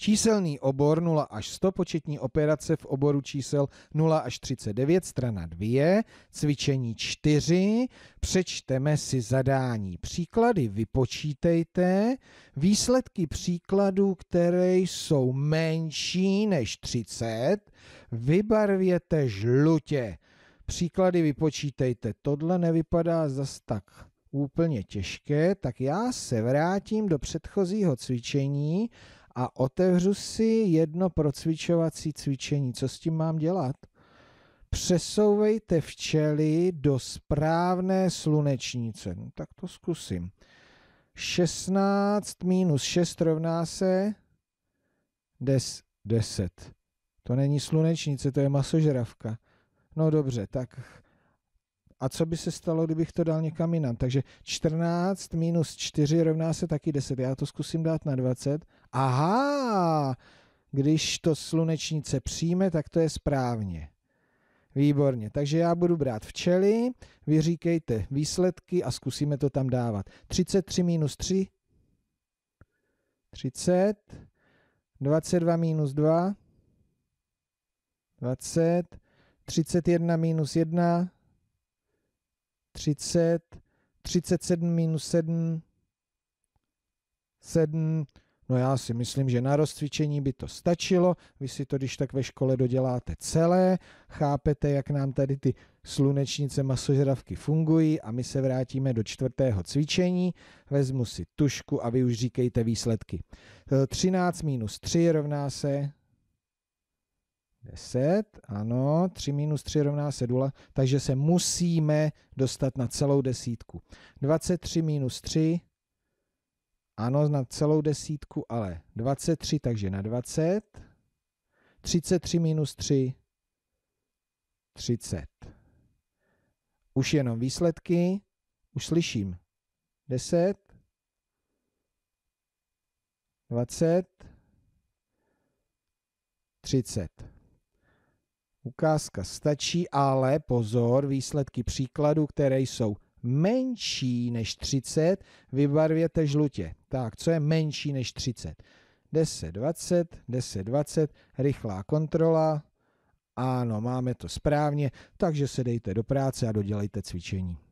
Číselný obor 0 až 100, početní operace v oboru čísel 0 až 39, strana 2, cvičení 4, přečteme si zadání. Příklady vypočítejte, výsledky příkladů, které jsou menší než 30, vybarvěte žlutě. Příklady vypočítejte, tohle nevypadá zas tak úplně těžké, tak já se vrátím do předchozího cvičení a otevřu si jedno procvičovací cvičení. Co s tím mám dělat? Přesouvejte včely do správné slunečnice. No, tak to zkusím. 16 minus 6 rovná se 10. to není slunečnice, to je masožravka. No dobře, tak a co by se stalo, kdybych to dal někam jinam. Takže 14 minus 4 rovná se taky 10. Já to zkusím dát na 20. Aha, když to slunečnice přijme, tak to je správně. Výborně, takže já budu brát včely, vy říkejte výsledky a zkusíme to tam dávat. 33 minus 3, 30, 22 minus 2, 20, 31 minus 1, 30, 37 minus 7, 7, no já si myslím, že na rozcvičení by to stačilo, vy si to když tak ve škole doděláte celé, chápete, jak nám tady ty slunečnice masožravky fungují a my se vrátíme do čtvrtého cvičení, vezmu si tušku a vy už říkejte výsledky. 13 eh, minus 3 rovná se 10, ano, 3 minus 3 rovná se 0, takže se musíme dostat na celou desítku. 23 minus 3, ano, na celou desítku, ale 23, takže na 20. 33 minus 3, 30. Už jenom výsledky, už slyším. 10, 20, 30. Ukázka stačí, ale pozor, výsledky příkladů, které jsou menší než 30, vybarvěte žlutě. Tak, co je menší než 30? 10, 20, 10, 20, rychlá kontrola. Ano, máme to správně, takže se dejte do práce a dodělejte cvičení.